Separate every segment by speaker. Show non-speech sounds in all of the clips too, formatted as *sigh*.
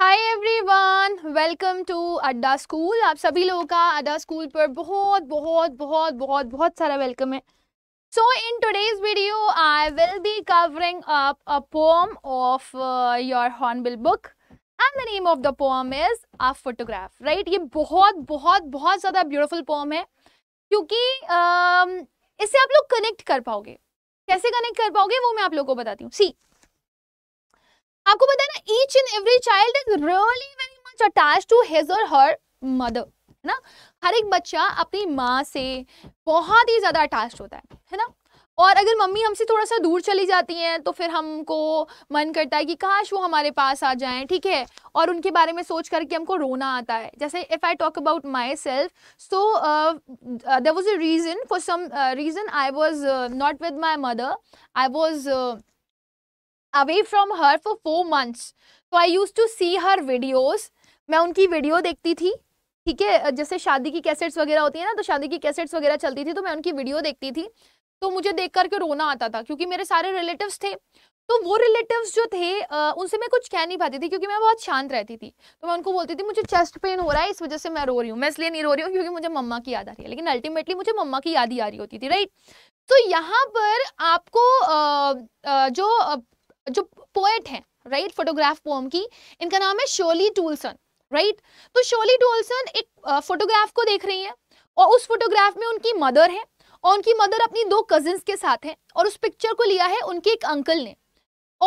Speaker 1: Hi everyone welcome to Adda school आप सभी लोगों का अड्डा
Speaker 2: स्कूल पर बहुत बहुत बहुत बहुत बहुत सारा वेलकम है so in today's video I will be covering up a poem of your hornbill book and the name of the poem is a photograph right ये बहुत बहुत बहुत ज़्यादा ब्यूटीफुल पोम है क्योंकि uh, um, इससे आप लोग कनेक्ट कर पाओगे कैसे कनेक्ट कर पाओगे वो मैं आप लोगों को बताती हूँ सी आपको पता है ना each and every child is really very much attach to his और हर मदर है ना हर एक बच्चा अपनी माँ से बहुत ही ज़्यादा अटैच होता है है ना और अगर मम्मी हमसे थोड़ा सा दूर चली जाती हैं तो फिर हमको मन करता है कि काश वो हमारे पास आ जाएं ठीक है और उनके बारे में सोच करके हमको रोना आता है जैसे if I talk about myself so there was a reason for some reason I was not with my mother I was away from her for four months तो I use to see her videos मैं उनकी video देखती थी ठीक है जैसे शादी की कैसेट्स वगैरह होती है ना तो शादी की कैसेट्स वगैरह चलती थी तो मैं उनकी वीडियो देखती थी तो मुझे देख करके रोना आता था क्योंकि मेरे सारे रिलेटिव्स थे तो वो रिलेटिव्स जो थे आ, उनसे मैं कुछ कह नहीं पाती थी क्योंकि मैं बहुत शांत रहती थी तो मैं उनको बोलती थी मुझे चेस्ट पेन हो रहा है इस वजह से मैं रो रही हूँ मैं इसलिए नहीं रो रही हूँ क्योंकि मुझे मम्मा की याद आ रही है लेकिन अल्टीमेटली मुझे मम्मा की याद ही आ रही होती थी राइट तो यहाँ पर आपको आ, आ, जो जो पोएट हैं राइट फोटोग्राफ पोम की इनका नाम है शोली टूलसन राइट तो शोली टूलसन एक फोटोग्राफ को देख रही है और उस फोटोग्राफ में उनकी मदर है और उनकी मदर अपनी दो कजिन्स के साथ है और उस पिक्चर को लिया है उनके एक अंकल ने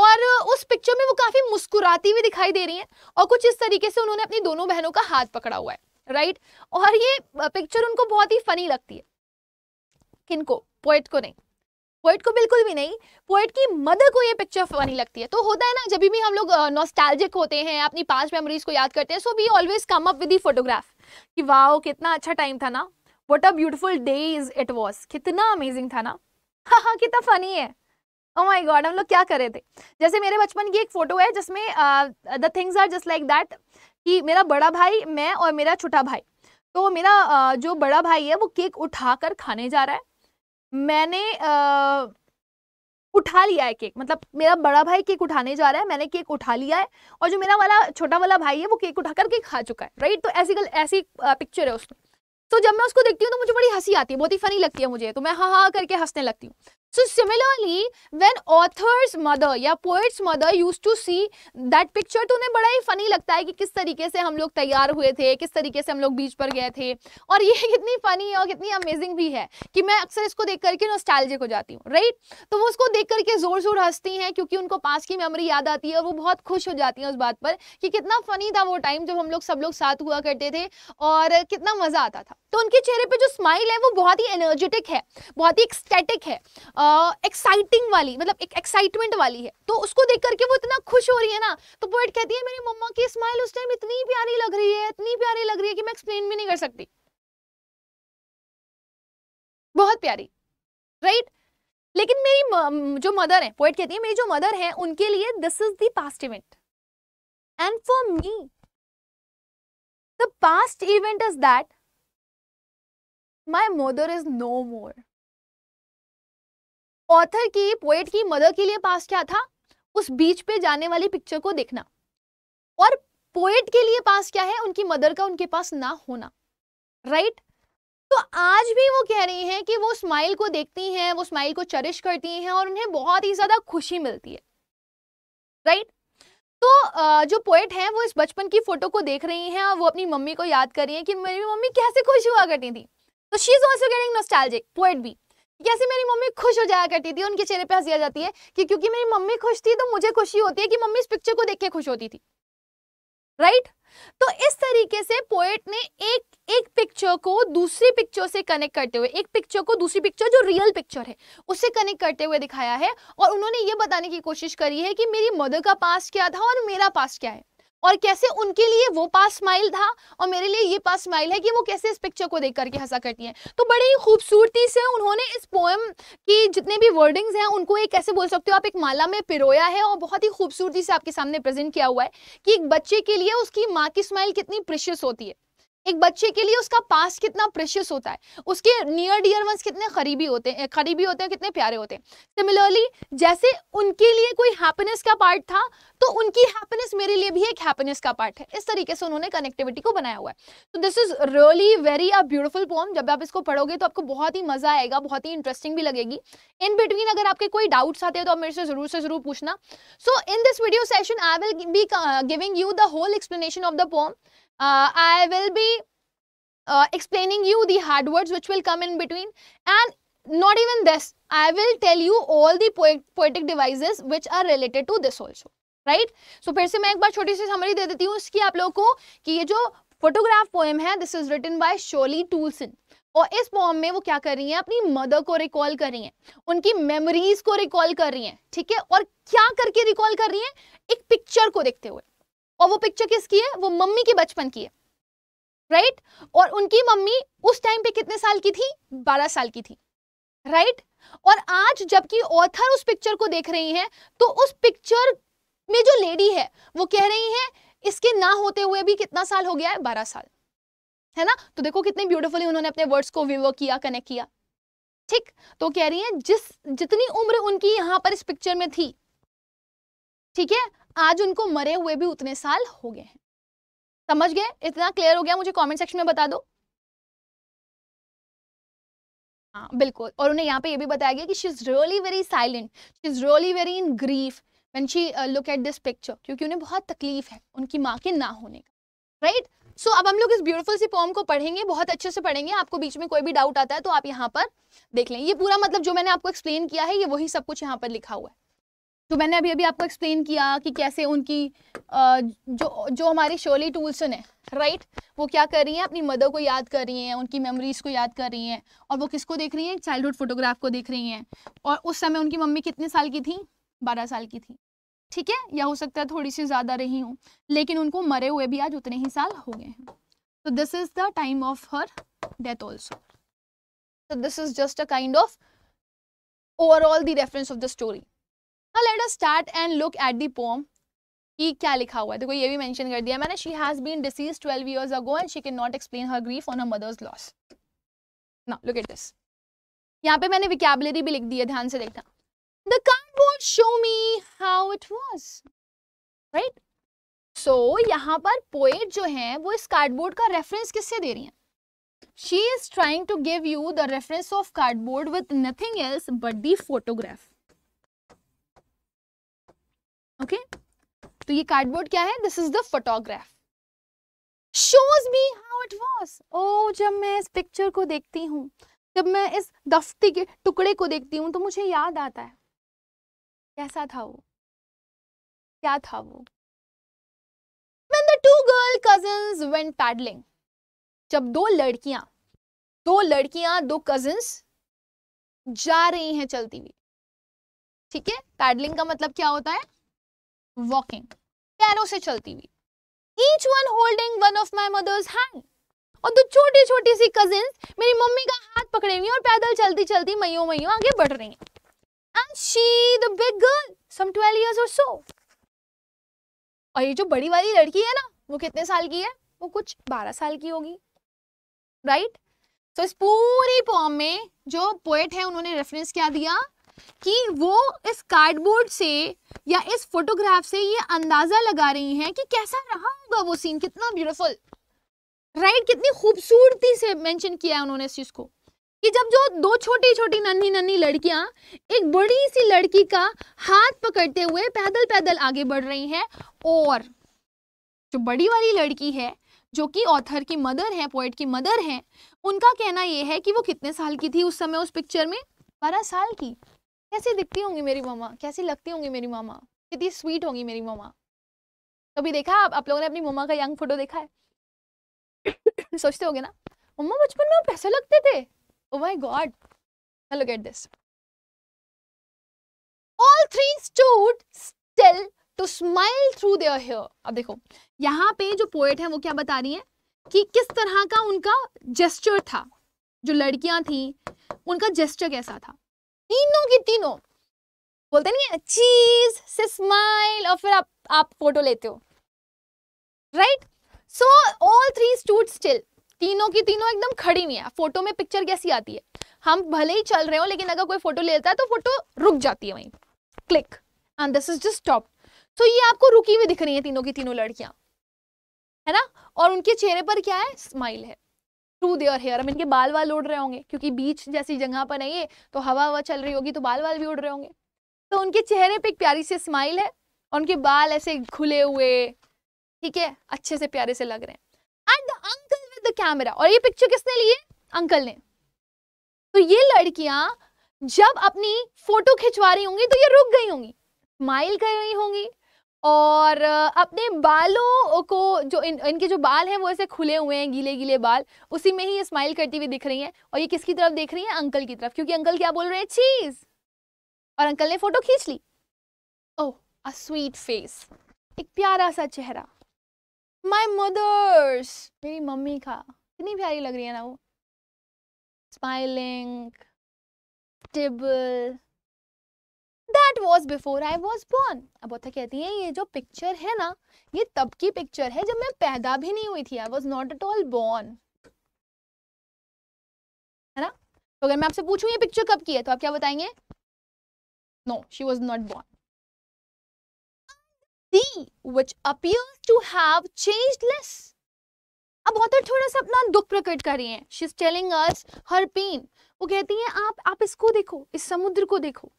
Speaker 2: और उस पिक्चर में वो काफी मुस्कुराती हुई दिखाई दे रही हैं और कुछ इस तरीके से उन्होंने अपनी दोनों बहनों का हाथ पकड़ा हुआ है राइट और ये पिक्चर उनको बहुत ही फनी लगती है किनको पोएट को नहीं पोइट को बिल्कुल भी नहीं पोइट की मदर को ये पिक्चर फनी लगती है तो होता है ना जब भी हम लोग नॉस्टैल्जिक होते हैं अपनी पास मेमोरीज को याद करते हैं so we always come up with the photograph कि वाह कितना अच्छा टाइम था ना what a beautiful day is it was कितना अमेजिंग था ना हाँ हाँ कितना फनी है ओ माय गॉड हम लोग क्या कर रहे थे जैसे मेरे बचपन की एक फ़ोटो है जिसमें the things are just like that कि मेरा बड़ा भाई मैं और मेरा छोटा भाई तो मेरा uh, जो बड़ा भाई है वो केक उठा कर खाने जा रहा है मैंने आ, उठा लिया है केक मतलब मेरा बड़ा भाई केक उठाने जा रहा है मैंने केक उठा लिया है और जो मेरा वाला छोटा वाला भाई है वो केक उठा करके खा चुका है राइट तो ऐसी ऐसी पिक्चर है उसमें तो जब मैं उसको देखती हूँ तो मुझे बड़ी हंसी आती है बहुत ही फनी लगती है मुझे तो मैं हाँ हाँ करके हंसने लगती हूँ So similarly, when author's mother या poet's mother used to see that picture तो उन्हें बड़ा ही funny लगता है कि किस तरीके से हम लोग तैयार हुए थे किस तरीके से हम लोग बीच पर गए थे और ये *laughs* कितनी funny और कितनी amazing भी है कि मैं अक्सर इसको देख करके नोस्टैल्जिक हो जाती हूँ राइट तो वो उसको देख करके ज़ोर ज़ोर हंसती हैं क्योंकि उनको पास की मेमोरी याद आती है और वो बहुत खुश हो जाती हैं उस बात पर कि कितना फ़नी था वो टाइम जब हम लोग सब लोग साथ हुआ करते थे और कितना मज़ा आता था तो उनके चेहरे पर जो स्माइल है वो बहुत ही एनर्जेटिक है बहुत ही एक्सटेटिक है एक्साइटिंग वाली मतलब एक एक्साइटमेंट वाली है तो उसको देख करके वो इतना खुश हो रही है ना तो पोइट कहती है मेरी मम्मा की स्माइल उस टाइम इतनी प्यारी लग रही है इतनी प्यारी लग रही है कि मैं एक्सप्लेन भी नहीं कर सकती बहुत प्यारी राइट right? लेकिन मेरी जो मदर है पोइट कहती है मेरी जो मदर है उनके लिए this is that's past event
Speaker 1: and for me the past event is that my mother is no more author
Speaker 2: की पोएट की मदर के लिए पास क्या था उस बीच पे जाने वाली पिक्चर को देखना और पोएट के लिए पास क्या है उनकी मदर का उनके पास ना होना राइट right? तो आज भी वो कह रही हैं कि वो स्माइल को देखती हैं वो स्माइल को चरिश करती हैं और उन्हें बहुत ही ज़्यादा खुशी मिलती है राइट right? तो जो पोएट हैं वो इस बचपन की फ़ोटो को देख रही हैं और वो अपनी मम्मी को याद कर रही हैं कि मेरी मम्मी कैसे खुश हुआ करती थी तो she is also getting nostalgic poet भी कैसे मेरी मम्मी खुश हो जाया करती थी उनके चेहरे पे हंसी आ जाती है कि क्योंकि मेरी मम्मी खुश थी तो मुझे खुशी होती है कि मम्मी इस पिक्चर को देख के खुश होती थी राइट तो इस तरीके से पोएट ने एक एक पिक्चर को दूसरी पिक्चर से कनेक्ट करते हुए एक पिक्चर को दूसरी पिक्चर जो रियल पिक्चर है उससे कनेक्ट करते हुए दिखाया है और उन्होंने ये बताने की कोशिश करी है कि मेरी मदर का पास्ट क्या था और मेरा पास्ट क्या है और कैसे उनके लिए वो पास स्माइल था और मेरे लिए ये पास स्माइल है कि वो कैसे इस पिक्चर को देख करके हंसा करती हैं तो बड़ी ही खूबसूरती से उन्होंने इस पोएम की जितने भी वर्डिंग्स हैं उनको एक कैसे बोल सकते हो आप एक माला में पिरोया है और बहुत ही खूबसूरती से आपके सामने प्रेजेंट किया हुआ है कि एक बच्चे के लिए उसकी माँ की स्माइल कितनी प्रिशियस होती है एक बच्चे के लिए उसका पास कितना प्रेशियस होता है उसके नियर डियर वंस कितने करीबी होते हैं करीबी होते हैं कितने प्यारे होते हैं सिमिलरली जैसे उनके लिए कोई हैप्पीनेस का पार्ट था तो उनकी हैप्पीनेस मेरे लिए भी एक हैप्पीनेस का पार्ट है इस तरीके से उन्होंने कनेक्टिविटी को बनाया हुआ है तो this is really very a beautiful poem जब आप इसको पढ़ोगे तो आपको बहुत ही मजा आएगा बहुत ही इंटरेस्टिंग भी लगेगी इन बिटवीन अगर आपके कोई डाउट्स आते हैं तो आप मेरे से जरूर से जरूर पूछना so in this video session I will be giving you the whole explanation of the poem uh, I will be uh, explaining you the hard words which will come in between and not even this I will tell you all the poetic devices which are related to this also right so फिर से मैं एक बार छोटी सी summary दे देती हूँ इसकी आप लोगों को कि ये जो फोटोग्राफ पोएम है this is written by Shirley Toulson और इस पॉम में वो क्या कर रही हैं अपनी मदर को रिकॉल कर रही हैं उनकी मेमोरीज को रिकॉल कर रही हैं ठीक है और क्या करके रिकॉल कर रही हैं एक पिक्चर को देखते हुए और वो पिक्चर किसकी है वो मम्मी के बचपन की है राइट right? और उनकी मम्मी उस टाइम पे कितने साल की थी बारह साल की थी राइट right? और आज जबकि ऑथर उस पिक्चर को देख रही हैं तो उस पिक्चर में जो लेडी है वो कह रही हैं इसके ना होते हुए भी कितना साल हो गया है बारह साल है ना तो देखो कितने ब्यूटीफुली उन्होंने अपने वर्ड्स को विवर किया कनेक्ट किया ठीक तो कह रही है जिस जितनी उम्र उनकी यहां पर इस पिक्चर में थी ठीक है आज उनको मरे हुए भी उतने साल हो गए हैं समझ गए इतना क्लियर हो गया मुझे कमेंट सेक्शन में बता दो हाँ बिल्कुल और उन्हें यहाँ पे ये भी बताया गया कि she is really very silent she is really very in grief when she look at this picture क्योंकि उन्हें बहुत तकलीफ है उनकी माँ के ना होने का राइट सो so, अब हम लोग इस ब्यूटीफुल सी पॉम को पढ़ेंगे बहुत अच्छे से पढ़ेंगे आपको बीच में कोई भी डाउट आता है तो आप यहाँ पर देख लें ये पूरा मतलब जो मैंने आपको एक्सप्लेन किया है ये वही सब कुछ यहाँ पर लिखा हुआ है तो मैंने अभी अभी आपको एक्सप्लेन किया कि कैसे उनकी जो जो हमारी शोली टूल्सन है राइट वो क्या कर रही हैं अपनी मदर को याद कर रही हैं उनकी मेमोरीज को याद कर रही हैं और वो किसको देख रही हैं चाइल्डहुड फोटोग्राफ को देख रही हैं और उस समय उनकी मम्मी कितने साल की थी बारह साल की थी ठीक है या हो सकता है थोड़ी सी ज़्यादा रही हूँ लेकिन उनको मरे हुए भी आज उतने ही साल हो गए हैं तो this is the time of her death also तो this is just a kind of overall the reference of the story Now हाँ, let us start and look at the poem कि क्या लिखा हुआ है देखो ये भी मेंशन कर दिया मैंने she has been deceased 12 years ago and she can not explain her grief on her mother's loss now look at this यहाँ पे मैंने विकैबलरी भी लिख दी है ध्यान से देखना the cardboard show me how it was right so यहाँ पर पोएट जो है वो इस कार्डबोर्ड का रेफरेंस किससे दे रही है she is trying to give you the reference of cardboard with nothing else but the photograph okay तो ये कार्डबोर्ड क्या है this is the photograph shows me how it was ओ जब मैं इस पिक्चर को देखती हूँ जब मैं इस दफ्ती के टुकड़े को देखती हूँ तो मुझे याद आता है कैसा था वो क्या था वो When the two girl cousins went paddling, जब दो लड़कियां दो लड़कियां दो cousins जा रही हैं चलती हुई ठीक है पैडलिंग का मतलब क्या होता है वॉकिंग पैरों से चलती हुई each one holding one of my mother's hand और दो छोटी छोटी सी कजिन मेरी मम्मी का हाथ पकड़े हुई और पैदल चलती चलती मयो मयो आगे बढ़ रही हैं And she, the big girl, some twelve years or so. और ये जो बड़ी वाली लड़की है ना वो कितने साल की है वो कुछ बारह साल की होगी राइट right? सो so, इस पूरी पॉम में जो पोएट है उन्होंने रेफरेंस क्या दिया कि वो इस कार्डबोर्ड से या इस फोटोग्राफ से ये अंदाज़ा लगा रही हैं कि कैसा रहा होगा वो सीन कितना ब्यूटीफुल राइट right? कितनी खूबसूरती से मेंशन किया है उन्होंने इस चीज़ को कि जब जो दो छोटी छोटी नन्ही नन्ही लड़कियां एक बड़ी सी लड़की का हाथ पकड़ते हुए पैदल पैदल आगे बढ़ रही हैं और जो बड़ी वाली लड़की है जो कि ऑथर की मदर है पोइट की मदर है उनका कहना यह है कि वो कितने साल की थी उस समय उस पिक्चर में बारह साल की कैसी दिखती होंगी मेरी मामा कैसी लगती होंगी मेरी मामा कितनी स्वीट होंगी मेरी मामा कभी देखा आप आप लोगों ने अपनी मम्मा का यंग फोटो देखा है *coughs* सोचते होगे ना मम्मा बचपन में पैसे लगते थे अब देखो यहाँ पे जो पोएट है वो क्या बता रही है कि किस तरह का उनका जेस्टर था जो लड़कियां थी उनका जेस्टर कैसा था तीनों की तीनों बोलते नहीं चीज से स्माइल और फिर आप आप फोटो लेते हो right so all three stood still तीनों की तीनों एकदम खड़ी नहीं है फोटो में पिक्चर कैसी आती है हम भले ही चल रहे हो लेकिन अगर कोई फोटो लेता है तो फोटो रुक जाती है वहीं click and this is just stop तो ये आपको रुकी हुई दिख रही है तीनों की तीनों लड़कियां है ना और उनके चेहरे पर क्या है स्माइल है टू देयर हेयर अब इनके बाल वाल उड़ रहे होंगे क्योंकि बीच जैसी जगह पर नहीं है तो हवा हवा चल रही होगी तो बाल वाल भी उड़ रहे होंगे तो उनके चेहरे पर एक प्यारी सी स्माइल है और उनके बाल ऐसे खुले हुए ठीक है अच्छे से प्यारे से लग रहे हैं and uncle with the camera और ये पिक्चर किसने लिए अंकल ने तो ये लड़कियां जब अपनी फोटो खिंचवा रही होंगी तो ये रुक गई होंगी स्माइल कर रही होंगी और अपने बालों को जो इन इनके जो बाल हैं वो ऐसे खुले हुए हैं गीले गीले बाल उसी में ही ये स्माइल करती हुई दिख रही हैं और ये किसकी तरफ देख रही हैं अंकल की तरफ क्योंकि अंकल क्या बोल रहे हैं चीज और अंकल ने फोटो खींच ली ओह अ स्वीट फेस एक प्यारा सा चेहरा माई मदर्स मेरी मम्मी का कितनी प्यारी लग रही है ना वो smiling table that was before I was born अब वो तो कहती है ये जो पिक्चर है ना ये तब की पिक्चर है जब मैं पैदा भी नहीं हुई थी I was not at all born है ना तो अगर मैं आपसे पूछूं ये पिक्चर कब की है तो आप क्या बताएंगे no she was not born the which appears to have changeless अब ऑथर थोड़ा सा अपना दुख प्रकट कर रही है she is telling us her pain वो कहती है आप आप इसको देखो इस समुद्र को देखो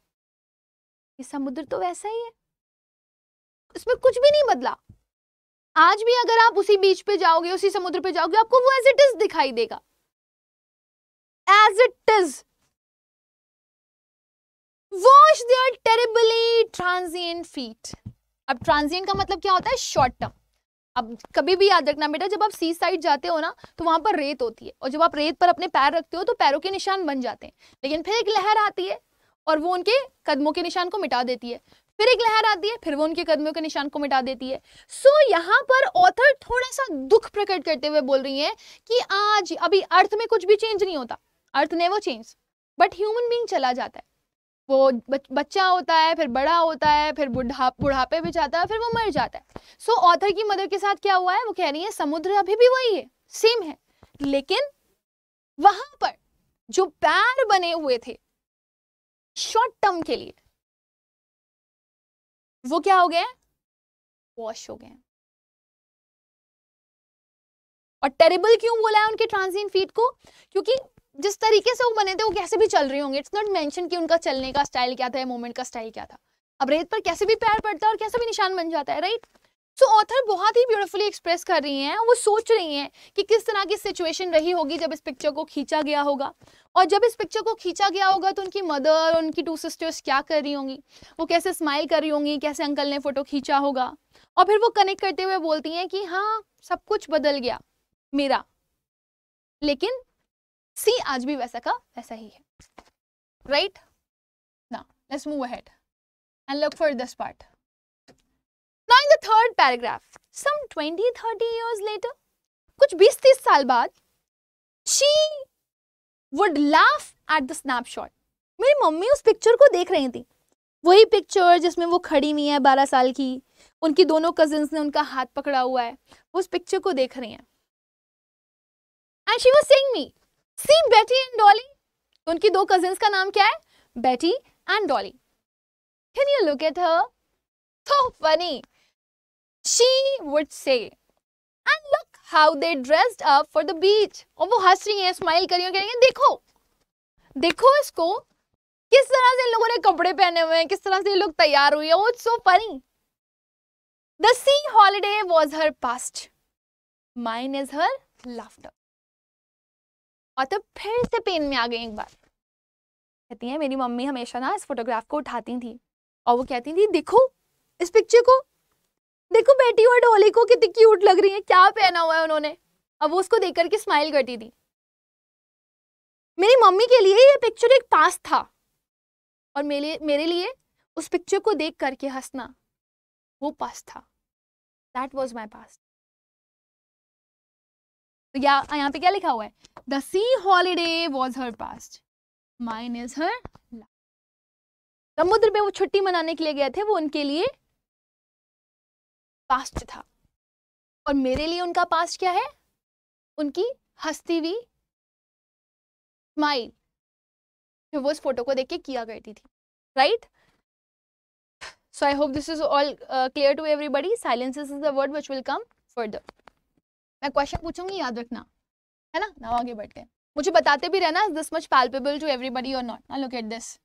Speaker 2: ये समुद्र तो वैसा ही है इसमें कुछ भी नहीं बदला आज भी अगर आप उसी बीच पे जाओगे उसी समुद्र पे जाओगे आपको वो एज इट इज दिखाई देगा as it is was there terribly transient feet अब ट्रांसियंट का मतलब क्या होता है शॉर्ट टर्म अब कभी भी याद रखना बेटा जब आप सी साइड जाते हो ना तो वहां पर रेत होती है और जब आप रेत पर अपने पैर रखते हो तो पैरों के निशान बन जाते हैं लेकिन फिर एक लहर आती है और वो उनके कदमों के निशान को मिटा देती है फिर एक लहर आती है फिर वो उनके कदमों के निशान को मिटा देती है सो so, यहाँ पर ऑथर थोड़ा सा दुख प्रकट करते हुए बोल रही है कि आज अभी अर्थ में कुछ भी चेंज नहीं होता अर्थ ने वो चेंज बट ह्यूमन बींग चला जाता है वो बच्चा होता है फिर बड़ा होता है फिर बुढ़ा बुढ़ापे भी जाता है फिर वो मर जाता है सो so, ऑथर की मदर के साथ क्या हुआ है वो कह रही है समुद्र अभी भी वही है सेम है लेकिन वहां
Speaker 1: पर जो पैर बने हुए थे शॉर्ट टर्म के लिए वो क्या हो गए वॉश हो गए और टेरिबल क्यों बोला है उनके ट्रांसिएंट फीट को क्योंकि
Speaker 2: जिस तरीके से वो बने थे वो कैसे भी चल रही होंगे इट्स नॉट मेंशन कि उनका चलने का स्टाइल क्या था मोमेंट का स्टाइल क्या था अब रेत पर कैसे भी पैर पड़ता है और कैसे भी निशान बन जाता है राइट सो ऑथर बहुत ही ब्यूटीफुली एक्सप्रेस कर रही हैं वो सोच रही हैं कि किस तरह की सिचुएशन रही होगी जब इस पिक्चर को खींचा गया होगा और जब इस पिक्चर को खींचा गया होगा तो उनकी मदर उनकी टू सिस्टर्स क्या कर रही होंगी वो कैसे स्माइल कर रही होंगी कैसे अंकल ने फ़ोटो खींचा होगा और फिर वो कनेक्ट करते हुए बोलती हैं कि हाँ सब कुछ बदल गया मेरा लेकिन सी आज भी वैसा का वैसा ही है राइट ना let's move ahead and look for this part Now in the third paragraph, some 20-30 years later, कुछ 20-30 साल बाद, she would laugh at the snapshot. मेरी मम्मी उस पिक्चर को देख रही थी वही पिक्चर जिसमें वो खड़ी हुई है बारह साल की उनकी दोनों कजिन्स ने उनका हाथ पकड़ा हुआ है वो उस पिक्चर को देख रही हैं and she was saying me see Betty and Dolly उनकी दो कजिन्स का नाम क्या है Betty and Dolly can you look at her so funny she would say and look how they dressed up for the beach और वो हंस रही है स्माइल करी और कहेंगे देखो देखो इसको किस तरह से इन लोगों ने कपड़े पहने हुए हैं किस तरह से ये लोग तैयार हुए हैं वो so funny the sea holiday was her past mine is her laughter और तब फिर से पेन में आ गई एक बार कहती हैं मेरी मम्मी हमेशा ना इस फोटोग्राफ को उठाती थी और वो कहती थी देखो इस पिक्चर को देखो बेटी और डोली को कितनी क्यूट लग रही है क्या पहना हुआ है उन्होंने अब वो उसको देख करके स्माइल करती थी मेरी मम्मी के लिए ये पिक्चर एक पास था और मेरे मेरे लिए उस पिक्चर को देख करके हंसना वो पास था दैट वॉज माई पास
Speaker 1: तो यहाँ पे क्या लिखा हुआ है the sea holiday was her past mine is her समुद्र पे वो
Speaker 2: छुट्टी मनाने के लिए गए थे वो उनके लिए पास्ट था और मेरे लिए उनका पास्ट क्या है उनकी हस्ती हुई स्माइल जो वो इस फोटो को देख के किया करती थी right so I hope this is all clear to everybody silence is the word which will come further मैं क्वेश्चन पूछूंगी याद रखना है ना ना आगे बढ़ते हैं मुझे बताते भी रहना this much palpable to everybody और नॉट ना लुक एट दिस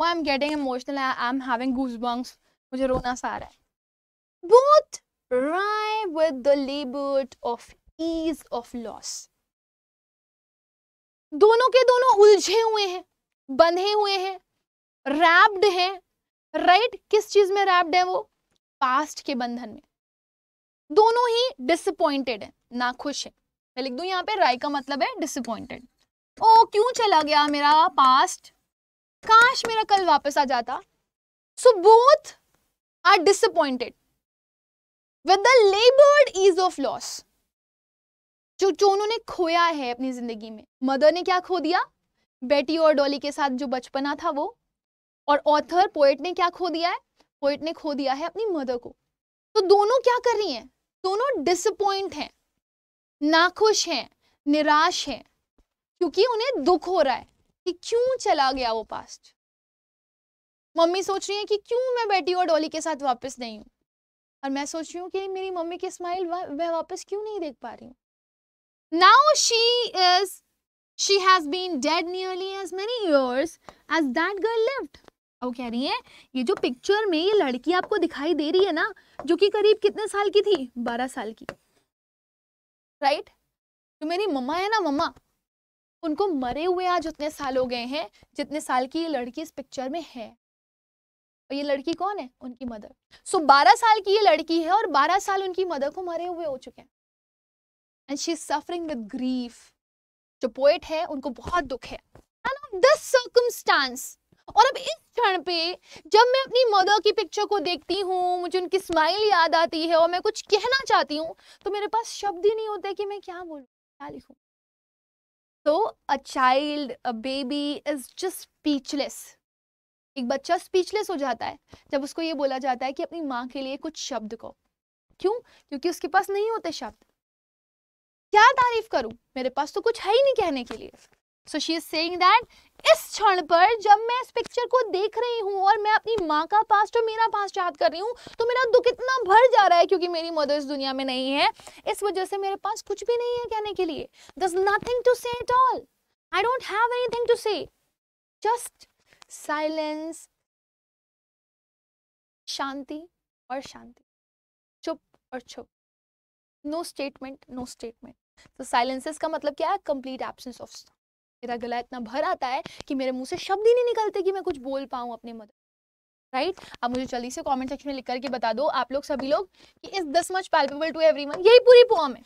Speaker 2: वो I am getting emotional I am having goose मुझे रोना सा आ रहा है बहुत rhyme with the labor of ease of loss दोनों के दोनों उलझे हुए हैं बंधे हुए हैं रैप्ड हैं राइट right? किस चीज में रैप्ड है वो पास्ट के बंधन में दोनों ही डिसअपॉइंटेड है ना खुश है मैं लिख दू यहाँ पे राय का मतलब है डिसअपॉइंटेड ओ क्यों चला गया मेरा पास्ट काश मेरा कल वापस आ जाता so both are disappointed with the laboured is of loss जो जो उन्होंने खोया है अपनी जिंदगी में मदर ने क्या खो दिया बेटी और डॉली के साथ जो बचपना था वो और ऑथर पोएट ने क्या खो दिया है पोएट ने खो दिया है अपनी मदर को तो दोनों क्या कर रही हैं दोनों डिसअपॉइंट हैं नाखुश हैं निराश हैं क्योंकि उन्हें दुख हो रहा है कि क्यों चला गया वो पास्ट मम्मी सोच रही है कि क्यों मैं बेटी और डॉली के साथ वापस नहीं हूँ और मैं सोच रही हूँ कि मेरी मम्मी की स्माइल वह वापस क्यों नहीं देख पा रही हूँ now she is she has been dead nearly as many years as that girl lived वो कह रही है ये जो पिक्चर में ये लड़की आपको दिखाई दे रही है ना जो कि करीब कितने साल की थी बारह साल की राइट right? जो मेरी मम्मा है ना मम्मा उनको मरे हुए आज उतने साल हो गए हैं जितने साल की ये लड़की इस पिक्चर में है और ये लड़की कौन है उनकी मदर सो so, बारह साल की ये लड़की है और बारह साल उनकी मदर को मरे हुए हो चुके हैं and she is suffering with grief जो पोएट है उनको बहुत दुख है और अब इस क्षण पे जब मैं अपनी मदर की पिक्चर को देखती हूँ मुझे उनकी स्माइल याद आती है और मैं कुछ कहना चाहती हूँ तो मेरे पास शब्द ही नहीं होते कि मैं क्या बोलूँ क्या लिखूँ तो a child a baby is just speechless एक बच्चा स्पीचलेस हो जाता है जब उसको ये बोला जाता है कि अपनी माँ के लिए कुछ शब्द कहो क्यों क्योंकि उसके पास नहीं होते शब्द क्या तारीफ करूं मेरे पास तो कुछ है ही नहीं कहने के लिए so she is saying that इस क्षण पर जब मैं इस पिक्चर को देख रही हूँ और मैं अपनी माँ का पास्ट और मेरा पास्ट याद कर रही हूँ तो मेरा दुख इतना भर जा रहा है क्योंकि मेरी मदर इस दुनिया में नहीं है इस वजह से मेरे पास कुछ भी नहीं है कहने के लिए दस nothing to say at all I don't have anything to say just silence शांति और शांति चुप और चुप नो स्टेटमेंट नो स्टेटमेंट तो साइलेंसेस का मतलब क्या है कंप्लीट एब्सेंस ऑफ मेरा गला इतना भर आता है कि मेरे मुंह से शब्द ही नहीं निकलते कि मैं कुछ बोल पाऊँ अपने मदर राइट right? अब मुझे जल्दी से कमेंट सेक्शन में लिख करके बता दो आप लोग सभी लोग कि इस दस मच पैल्पेबल टू एवरीवन यही पूरी पोम है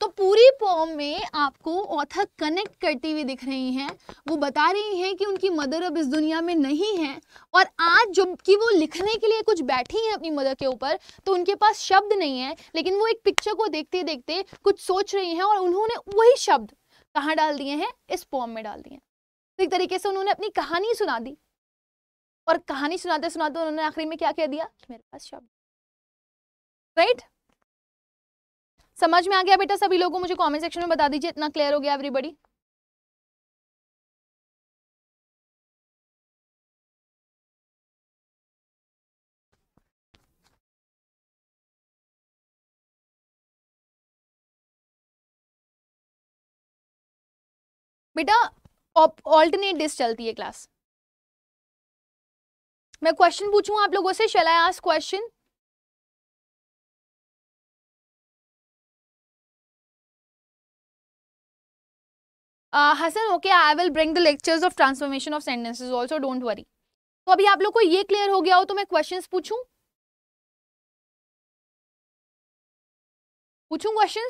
Speaker 2: तो पूरी पॉम में आपको ऑथर कनेक्ट करती हुई दिख रही हैं वो बता रही हैं कि उनकी मदर अब इस दुनिया में नहीं है और आज जब कि वो लिखने के लिए कुछ बैठी हैं अपनी मदर के ऊपर तो उनके पास शब्द नहीं है लेकिन वो एक पिक्चर को देखते देखते कुछ सोच रही हैं और उन्होंने वही शब्द कहाँ डाल दिए हैं इस पॉम में डाल दिए तो एक तरीके से उन्होंने अपनी कहानी सुना दी और कहानी सुनाते सुनाते उन्होंने आखिरी में क्या कह दिया मेरे पास शब्द राइट right?
Speaker 1: समझ में आ गया बेटा सभी लोगों मुझे कमेंट सेक्शन में बता दीजिए इतना क्लियर हो गया एवरीबडी बेटा ऑल्टरनेट डिस्क चलती है क्लास मैं क्वेश्चन पूछूं आप लोगों से shall I ask question uh, Hasan okay
Speaker 2: I will bring the lectures of transformation of sentences also don't worry तो अभी आप लोग को ये क्लियर हो गया हो तो
Speaker 1: मैं क्वेश्चन पूछूं पूछूं क्वेश्चन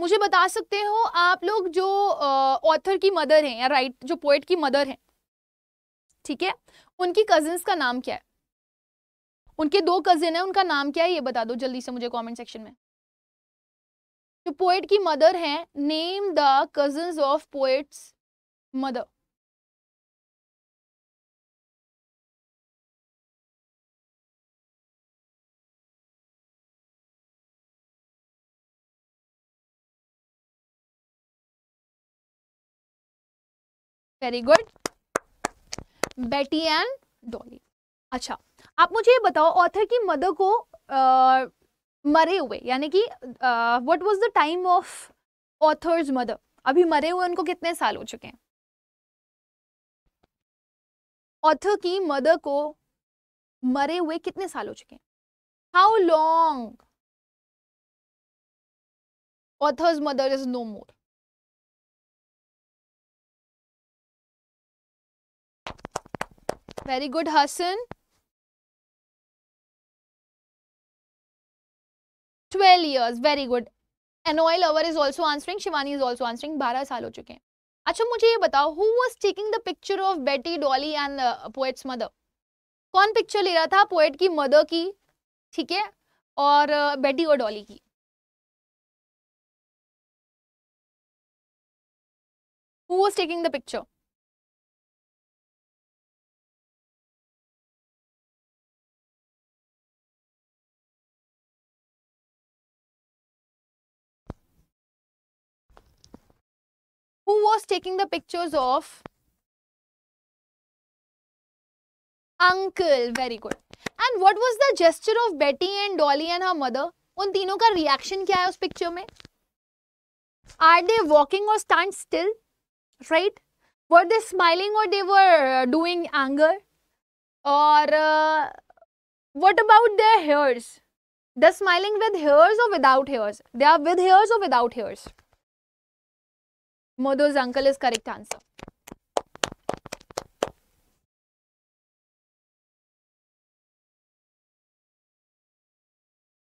Speaker 1: मुझे बता सकते हो आप लोग जो ऑथर uh, की मदर
Speaker 2: हैं या राइट जो पोइट की मदर हैं ठीक है उनकी कजिन्स का नाम क्या है उनके दो कजिन है उनका नाम क्या है ये बता दो जल्दी से मुझे कमेंट सेक्शन में
Speaker 1: जो पोएट की मदर है name the cousin of poet's mother very good Betty and Dolly अच्छा
Speaker 2: आप मुझे ये बताओ ऑथर की मदर को आ, मरे हुए यानी कि what was the time of author's mother अभी मरे हुए उनको कितने साल हो चुके हैं
Speaker 1: ऑथर की मदर को मरे हुए कितने साल हो चुके हैं how long author's mother is no more very good Hasan twelve years very good एनोय lover is also answering Shivani is also answering बारह साल हो चुके हैं अच्छा मुझे ये
Speaker 2: बताओ who was taking the picture of Betty Dolly and poet's mother कौन पिक्चर
Speaker 1: ले रहा था पोएट की मदर की ठीक है और बेटी uh, और डॉली की who was taking the picture who was taking the pictures of uncle very
Speaker 2: good and what was the gesture of betty and dolly and her mother un teeno ka reaction kya hai us picture mein are they walking or stand still right were they smiling or they were uh, doing anger or uh, what about their hairs the smiling with hairs or without hairs they are with hairs or without hairs Modo's uncle is correct answer.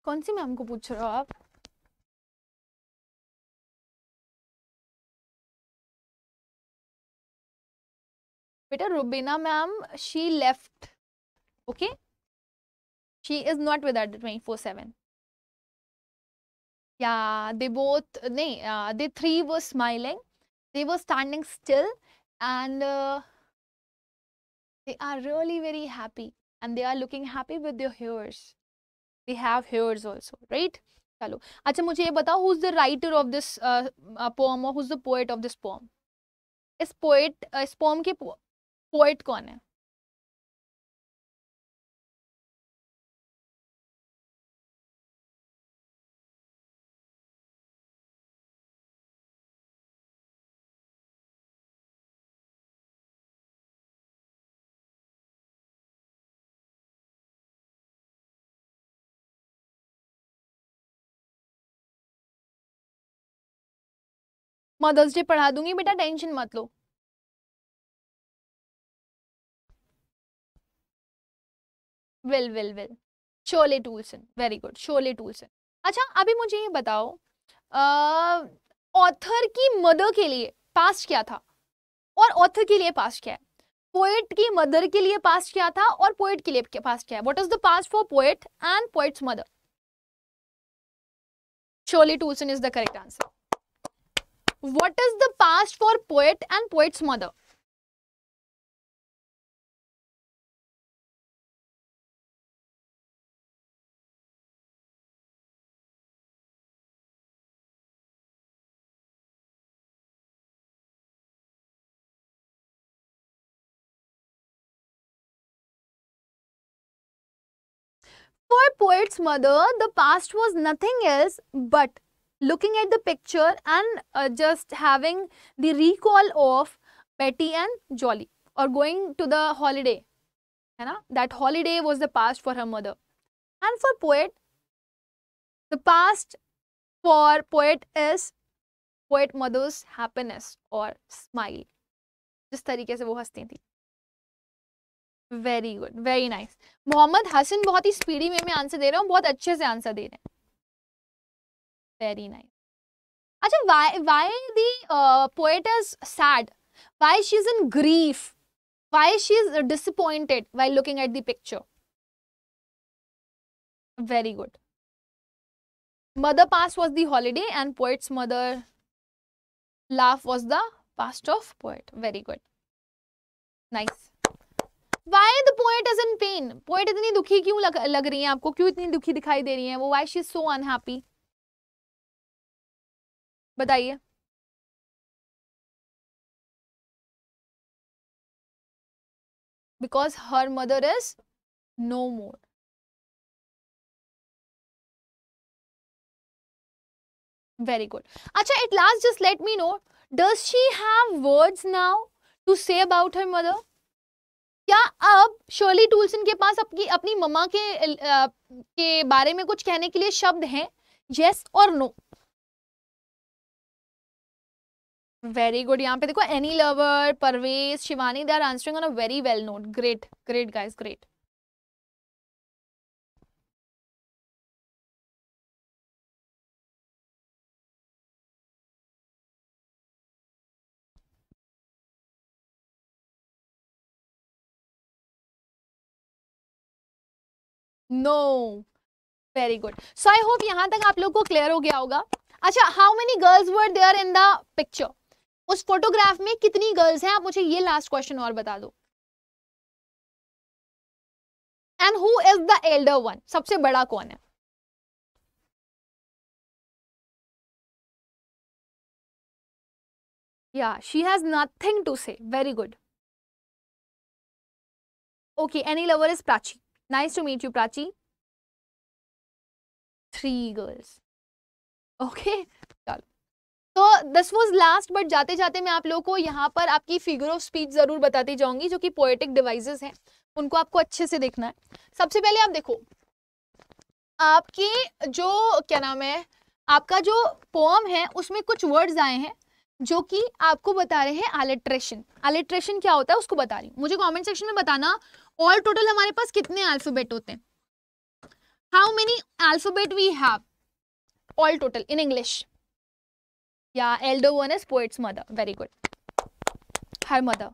Speaker 1: कौन सी ma'am को पूछ रहे हो आप बेटा Rubina ma'am she left okay
Speaker 2: she is not with twenty four seven या they both नहीं they three वो smiling they were standing still and uh, they are really very happy and they are looking happy with their hairs. They have hairs also, right? Chalo. Achha, mujhe ye batao, who's the writer of this uh, uh, poem or who's the poet of this poem? इस
Speaker 1: poet इस poem के poet कौन है mother's day पढ़ा दूंगी बेटा tension मत लो well well well Shirley Toulson very good Shirley Toulson अच्छा अभी मुझे ये
Speaker 2: बताओ ऑथर की मदर के लिए पास्ट क्या था और ऑथर के लिए पास्ट क्या है पोएट की मदर के लिए पास्ट क्या था और पोएट के लिए पास्ट क्या है what is the past for poet and poet's mother
Speaker 1: Shirley Toulson is the correct answer What is the past for poet and poet's mother? For poet's mother, the past was nothing else but
Speaker 2: looking at the picture and uh, just having the recall of Betty and Jolly or going to the holiday. that holiday was the past for her mother. And for poet, the past for poet is poet mother's happiness or smile. Just तरीके से वो हंसती थी very good very nice Mohammad Hasan बहुत ही speedy वे में answer दे रहे हो बहुत अच्छे से आंसर दे रहे हैं very nice acha why why the uh, poet is sad why she is in grief why she is disappointed while looking at the picture very good mother past was the holiday and poet's mother laugh was the past of poet very good nice why the poet is in pain poet
Speaker 1: इतनी दुखी क्यों लग, लग रही है आपको क्यों इतनी दुखी दिखाई दे रही है वो why she is so unhappy बताइए because her mother is no more very good अच्छा at last just let me know does she have words
Speaker 2: now to say about her mother क्या अब शर्ली टूल्सन के पास अपनी अपनी मम्मा के आ, के बारे में कुछ कहने के लिए शब्द हैं येस और नो वेरी गुड यहाँ पे देखो एनी lover
Speaker 1: Parvez Shivani they are answering on a very well note great great guys great no very good so I hope यहाँ तक आप लोग को क्लियर हो गया
Speaker 2: होगा अच्छा how many girls were there in the picture उस फोटोग्राफ में कितनी गर्ल्स
Speaker 1: हैं आप मुझे ये लास्ट क्वेश्चन और बता दो and who is the elder one सबसे बड़ा कौन है या she has nothing to say very good okay एनी lover is Prachi nice to meet you Prachi three girls
Speaker 2: okay तो दिस वॉज लास्ट बट जाते जाते मैं आप लोगों को यहाँ पर आपकी फिगर ऑफ स्पीच ज़रूर बताती जाऊंगी जो कि पोएटिक डिवाइसेस हैं उनको आपको अच्छे से देखना है सबसे पहले आप देखो आपके जो क्या नाम है आपका जो पोम है उसमें कुछ वर्ड्स आए हैं जो कि आपको बता रहे हैं एलिट्रेशन एलिट्रेशन क्या होता है उसको बता रही हूँ मुझे कॉमेंट सेक्शन में बताना ऑल टोटल हमारे पास कितने अल्फोबेट होते हैं how many alphabet we have all total in English या elder one is poet's mother very good
Speaker 1: her mother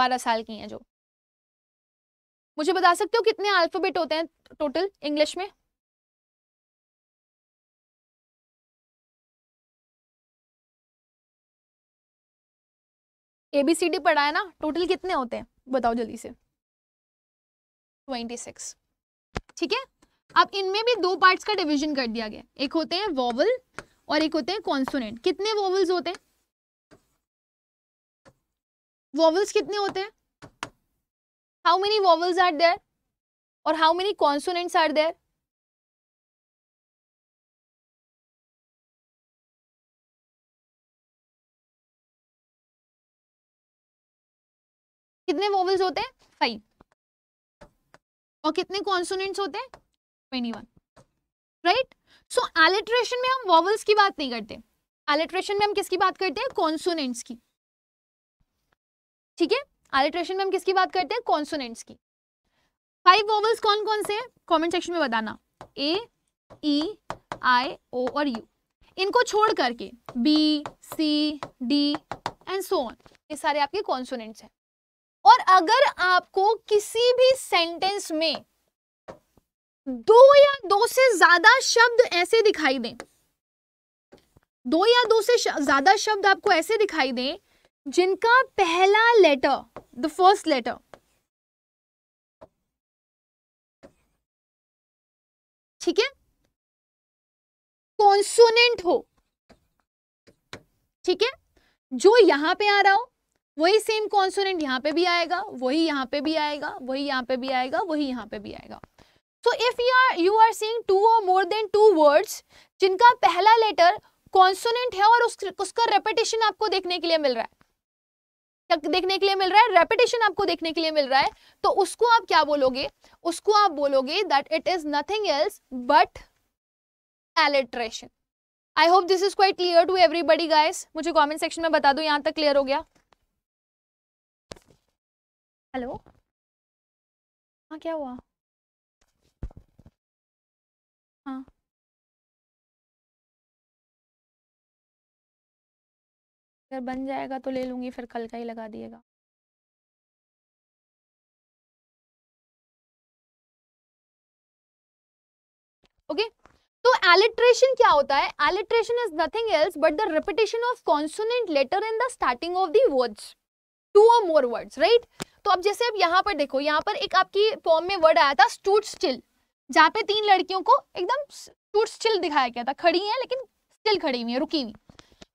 Speaker 1: बारह साल की हैं जो मुझे बता सकते हो कितने अल्फाबेट होते हैं टोटल इंग्लिश में एबीसीडी पढ़ा है ना टोटल कितने होते हैं बताओ जल्दी से ट्वेंटी सिक्स
Speaker 2: ठीक है अब इनमें भी दो पार्ट्स का डिवीजन कर दिया गया एक होते हैं वॉवल और एक होते हैं कॉन्सोनेंट कितने वॉवल्स होते हैं
Speaker 1: वॉवल्स कितने होते हैं how many vowels are there और how many consonants are there कितने वॉवल्स होते हैं फाइव और कितने
Speaker 2: कॉन्सोनेंट्स होते हैं twenty one right so so, alliteration में हम वॉवल्स की बात नहीं करते एलिट्रेशन में हम किसकी बात करते हैं कॉन्सोनेंट्स की ठीक है एलिट्रेशन में हम किसकी बात करते हैं कॉन्सोनेंट्स की फाइव वॉवल्स कौन कौन से हैं कमेंट सेक्शन में बताना ए ई आई ओ और यू इनको छोड़ करके B C D and so on ये सारे आपके कॉन्सोनेंट्स हैं और अगर आपको किसी भी सेंटेंस में दो या दो से ज्यादा शब्द ऐसे दिखाई दें दो या दो से ज्यादा शब्द आपको ऐसे दिखाई दें जिनका पहला
Speaker 1: लेटर द फर्स्ट लेटर ठीक है कॉन्सोनेंट हो ठीक है जो यहां पे आ रहा हो वही
Speaker 2: सेम कॉन्सोनेंट यहां पे भी आएगा वही यहां पे भी आएगा वही यहां पे भी आएगा वही यहां पे भी आएगा so if you are you are seeing two or more then two words जिनका पहला लेटर कॉन्सोनेंट है और उस, उसका रेपिटेशन आपको देखने के लिए मिल रहा है देखने के लिए मिल रहा है रेपिटेशन आपको देखने के लिए मिल रहा है तो उसको आप क्या बोलोगे उसको आप बोलोगे that it is nothing else but alliteration I hope this is quite clear to everybody guys मुझे कमेंट सेक्शन में बता दो यहां तक क्लियर हो गया
Speaker 1: हेलो हाँ क्या हुआ हाँ अगर बन जाएगा तो ले लूँगी फिर कल का ही लगा दिएगा ओके तो एलिट्रेशन क्या होता है alliteration
Speaker 2: is nothing else but the repetition of consonant letter in the starting of the words two or more words right तो अब जैसे अब यहाँ पर देखो यहाँ पर एक आपकी फॉर्म में वर्ड आया था स्टूड स्टिल जहाँ पे तीन लड़कियों को एकदम टूट स्टिल दिखाया गया था खड़ी है लेकिन स्टिल खड़ी हुई है रुकी हुई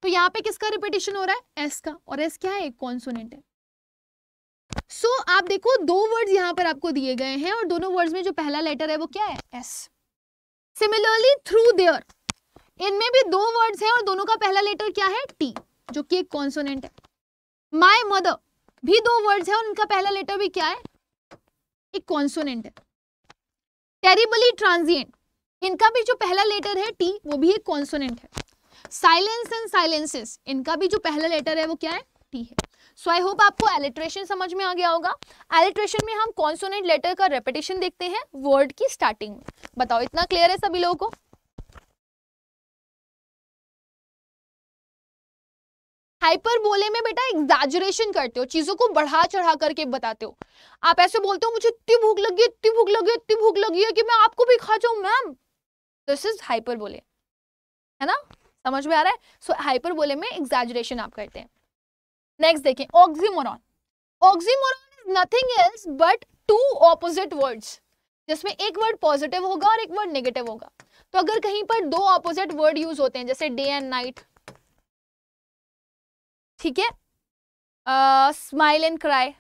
Speaker 2: तो यहाँ पे किसका रिपीटेशन हो रहा है एस का और एस क्या है एक कॉन्सोनेंट है सो so, आप देखो दो वर्ड्स यहाँ पर आपको दिए गए हैं और दोनों वर्ड्स में जो पहला लेटर है वो क्या है एस सिमिलरली थ्रू देअर इनमें भी दो वर्ड्स हैं और दोनों का पहला लेटर क्या है टी जो कि एक कॉन्सोनेंट है माई मदर भी दो वर्ड्स हैं और उनका पहला लेटर भी क्या है एक कॉन्सोनेंट है टेरिबली ट्रांजिएंट इनका भी जो पहला लेटर है टी वो भी एक कॉन्सोनेंट है साइलेंस एंड साइलेंसेस इनका भी जो पहला लेटर है वो क्या है टी है सो आई होप आपको एलिट्रेशन समझ में आ गया होगा एलिट्रेशन में हम कॉन्सोनेंट लेटर का रेपिटेशन देखते हैं
Speaker 1: वर्ड की स्टार्टिंग में बताओ इतना क्लियर है सभी लोगों को हाइपर बोले में बेटा एग्जैजरेशन करते हो
Speaker 2: चीजों को बढ़ा चढ़ा करके बताते हो आप ऐसे बोलते हो मुझे इतनी भूख लगी इतनी भूख लगी इतनी भूख लगी है कि मैं आपको भी खा जाऊं मैम दिस इज हाइपर बोले है ना समझ में आ रहा है सो so, हाइपर बोले में एग्जैजरेशन आप करते हैं नेक्स्ट देखें oxymoron oxymoron is nothing else but two opposite words जिसमें एक वर्ड पॉजिटिव होगा और एक वर्ड नेगेटिव होगा तो अगर कहीं पर दो ऑपोजिट वर्ड यूज होते हैं जैसे डे एंड नाइट ठीक है smile and cry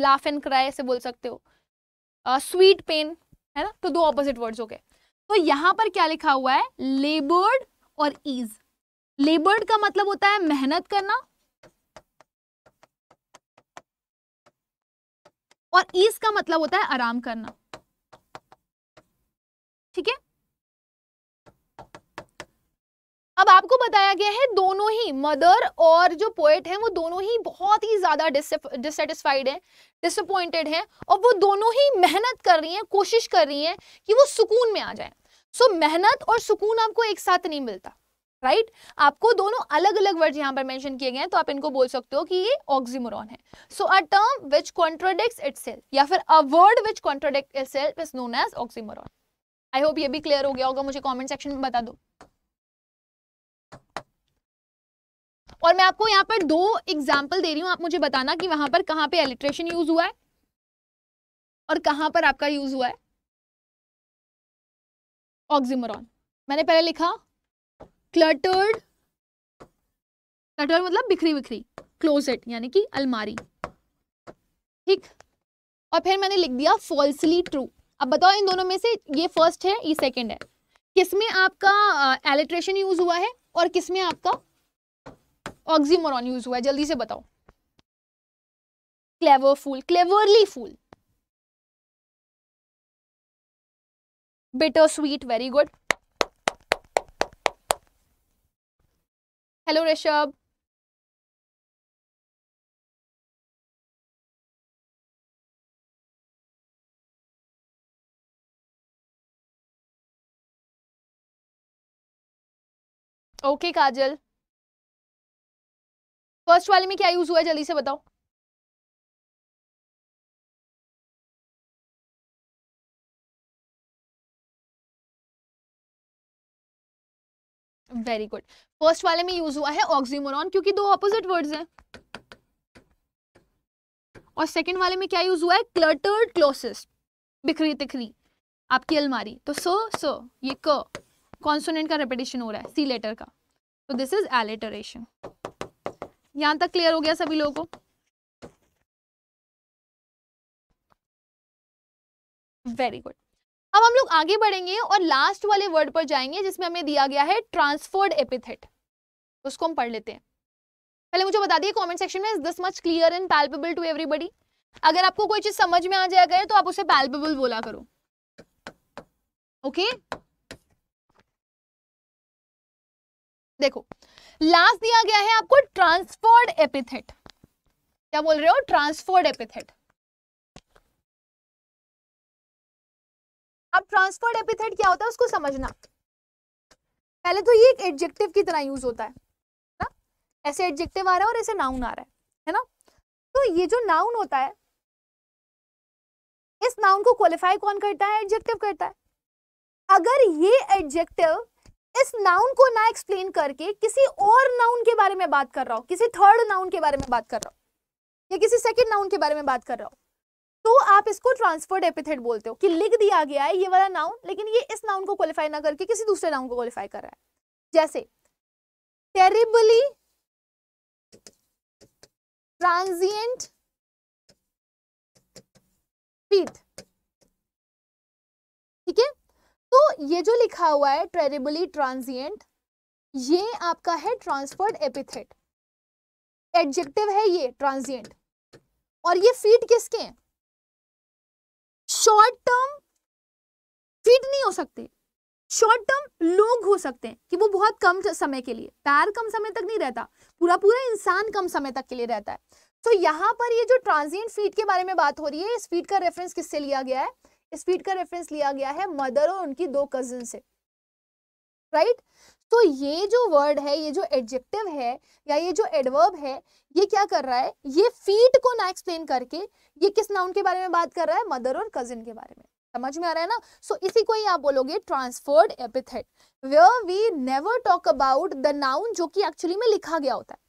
Speaker 2: laugh and cry ऐसे बोल सकते हो स्वीट uh, पेन है ना तो दो ऑपोजिट वर्ड्स हो गए तो यहाँ पर क्या लिखा हुआ है लेबर्ड और ईज लेबर्ड का मतलब होता है मेहनत करना और ईज का मतलब होता है आराम करना ठीक है अब आपको बताया गया है दोनों ही मदर और जो पोएट है वो दोनों ही बहुत ही ज़्यादा डिससेटिस्फाइड हैं डिसअपॉइंटेड हैं और वो दोनों ही मेहनत कर रही हैं कोशिश कर रही हैं कि वो सुकून में आ जाए सो so, मेहनत और सुकून आपको एक साथ नहीं मिलता राइट right? आपको दोनों अलग अलग वर्ड यहाँ पर मेंशन किए गए हैं तो आप इनको बोल सकते हो कि ये ऑक्सीमोरॉन है so a term which contradict it या फिर a word which contradict itself is known as oxymoron I hope ये भी क्लियर हो गया होगा मुझे कॉमेंट सेक्शन में बता दो और मैं आपको यहाँ पर दो एग्जाम्पल दे रही हूँ आप मुझे बताना कि वहां पर कहाँ पे एलिट्रेशन यूज हुआ है और कहाँ पर आपका यूज हुआ है ऑक्सीमोरॉन मैंने पहले लिखा क्लटर्ड क्लटर्ड मतलब बिखरी बिखरी क्लोजेट यानी कि अलमारी ठीक और फिर मैंने लिख दिया फॉल्सली ट्रू अब बताओ इन दोनों में से ये फर्स्ट है ये सेकंड है किसमें आपका एलिट्रेशन यूज हुआ है और किसमें आपका ऑक्सीमोरॉन यूज हुआ है जल्दी से बताओ
Speaker 1: clever fool cleverly fool bitter sweet very good hello Rishabh okay okay, Kajal first वाले में क्या यूज हुआ है जल्दी से बताओ वेरी गुड फर्स्ट वाले में यूज हुआ है ऑक्सीमोरॉन क्योंकि दो ऑपोजिट वर्ड्स हैं
Speaker 2: और सेकंड वाले में क्या यूज हुआ है क्लटर्ड क्लोसेस बिखरी तिखरी आपकी अलमारी तो सो सो ये क कॉन्सोनेंट का रेपिटेशन हो रहा है सी लेटर का
Speaker 1: तो दिस इज एलिटरेशन यहाँ तक क्लियर हो गया सभी लोगों वेरी गुड
Speaker 2: अब हम लोग आगे बढ़ेंगे और लास्ट वाले वर्ड पर जाएंगे जिसमें हमें दिया गया है ट्रांसफर्ड एपिथेट उसको हम पढ़ लेते हैं पहले मुझे बता दिए कमेंट सेक्शन में is this much clear and palpable to everybody अगर आपको कोई चीज समझ में आ जाएगा तो आप उसे पैल्पेबल बोला करो ओके okay? देखो लास्ट दिया गया है आपको ट्रांसफोर्ड एपिथेट क्या बोल
Speaker 1: रहे हो ट्रांसफोर्ड एपिथेट अब ट्रांसफोर्ड एपिथेट क्या होता है उसको समझना पहले तो ये एक एडजेक्टिव
Speaker 2: की तरह यूज होता है ना ऐसे एडजेक्टिव आ रहा है और ऐसे नाउन आ रहा है है ना तो ये जो नाउन होता है इस नाउन को क्वालिफाई कौन करता है एडजेक्टिव करता है अगर ये एडजेक्टिव इस नाउन को ना एक्सप्लेन करके किसी और नाउन के बारे में बात कर रहा हूँ किसी थर्ड नाउन के बारे में बात कर रहा हूँ या किसी सेकेंड नाउन के बारे में बात कर रहा हूँ तो आप इसको ट्रांसफर्ड एपिथेट बोलते हो कि लिख दिया गया है ये वाला नाउन लेकिन ये इस नाउन को क्वालिफाई ना करके किसी दूसरे नाउन को क्वालिफाई कर रहा है जैसे
Speaker 1: टेरिबली ट्रांजिएंट फीट
Speaker 2: ठीक है तो ये जो लिखा हुआ है ट्रेरेबली ट्रांजिएंट ये आपका है ट्रांसफर्ड एपिथेट एडजेक्टिव है ये ट्रांजिएंट और ये फीड किसके हैं शॉर्ट टर्म फीड नहीं हो सकते शॉर्ट टर्म लोग हो सकते हैं कि वो बहुत कम समय के लिए पैर कम समय तक नहीं रहता पूरा पूरा इंसान कम समय तक के लिए रहता है तो यहां पर ये जो ट्रांजिएंट फीड के बारे में बात हो रही है इस फीड का रेफरेंस किससे लिया गया है इस फीड का रेफरेंस लिया गया है मदर और उनकी दो कजिन से राइट right? तो ये जो वर्ड है ये जो एडजेक्टिव है या ये जो एडवर्ब है ये क्या कर रहा है ये फीट को ना एक्सप्लेन करके ये किस नाउन के बारे में बात कर रहा है मदर और कजिन के बारे में समझ में आ रहा है ना सो so, इसी को ही आप बोलोगे transferred epithet where we never talk about the noun जो कि एक्चुअली में लिखा गया होता है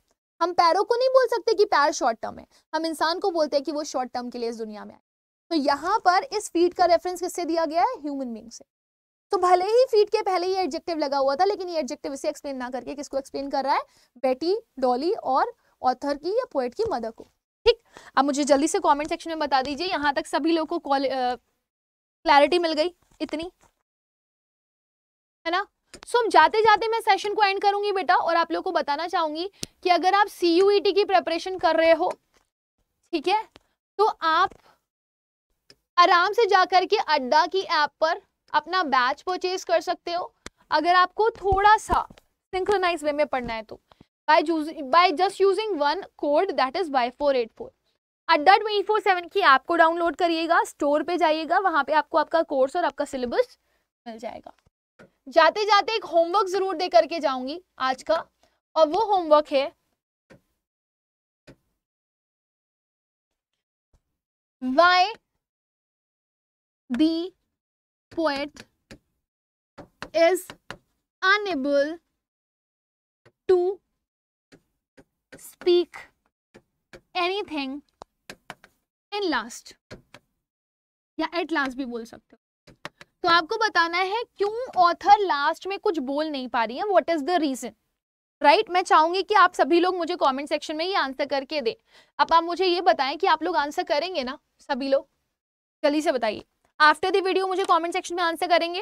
Speaker 2: हम पैरों को नहीं बोल सकते कि पैर शॉर्ट टर्म है हम इंसान को बोलते हैं कि वो शॉर्ट टर्म के लिए इस दुनिया में आए तो यहाँ पर इस फीट का रेफरेंस किससे दिया गया है ह्यूमन बींग से तो भले ही फीट के पहले ये एडजेक्टिव लगा हुआ था लेकिन ये एडजेक्टिव इसे एक्सप्लेन ना करके किसको एक्सप्लेन कर रहा है बेटी डॉली और ऑथर की या पोएट की मदर को ठीक अब मुझे जल्दी से कमेंट सेक्शन में बता दीजिए यहाँ तक सभी लोगों को क्लैरिटी मिल गई इतनी है ना सो so, हम जाते जाते मैं सेशन को एंड करूंगी बेटा और आप लोग को बताना चाहूंगी कि अगर आप सी e की प्रेपरेशन कर रहे हो ठीक है तो आप आराम से जाकर के अड्डा की ऐप पर अपना बैच परचेज कर सकते हो अगर आपको थोड़ा सा सिंक्रोनाइज वे में पढ़ना है तो just using one code that is code four eight four Adda twenty four seven की ऐप को डाउनलोड करिएगा स्टोर पे जाइएगा वहाँ पे आपको आपका कोर्स और आपका सिलेबस मिल जाएगा जाते जाते एक होमवर्क जरूर दे करके जाऊंगी
Speaker 1: आज का और वो होमवर्क है why the poet is unable to
Speaker 2: speak anything in last या एट लास्ट भी बोल सकते हो तो आपको बताना है क्यों ऑथर लास्ट में कुछ बोल नहीं पा रही है what is the reason right मैं चाहूंगी कि आप सभी लोग मुझे कमेंट सेक्शन में ये आंसर करके दें अब आप मुझे ये बताएं कि आप लोग आंसर करेंगे ना सभी लोग जल्दी से बताइए आफ्टर द वीडियो मुझे कमेंट सेक्शन में आंसर करेंगे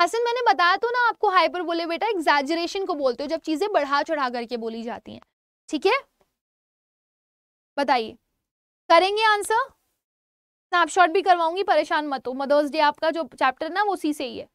Speaker 2: हसन मैंने बताया तो ना आपको हाइपर बोले बेटा एग्जेजरेशन को बोलते हो जब चीज़ें बढ़ा चढ़ा करके बोली जाती हैं ठीक है बताइए करेंगे आंसर स्नैपशॉट भी करवाऊंगी परेशान मत हो मदर्स डे
Speaker 1: आपका जो चैप्टर ना वो उसी से ही है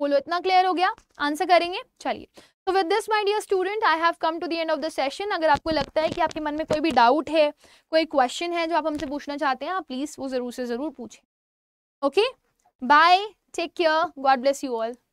Speaker 1: बोलो इतना क्लियर
Speaker 2: हो गया आंसर करेंगे चलिए तो with this my dear student I have come to the end of the session अगर आपको लगता है कि आपके मन में कोई भी डाउट है कोई क्वेश्चन है जो आप हमसे पूछना चाहते हैं आप प्लीज़ वो ज़रूर से
Speaker 1: ज़रूर पूछें okay bye take care God bless you all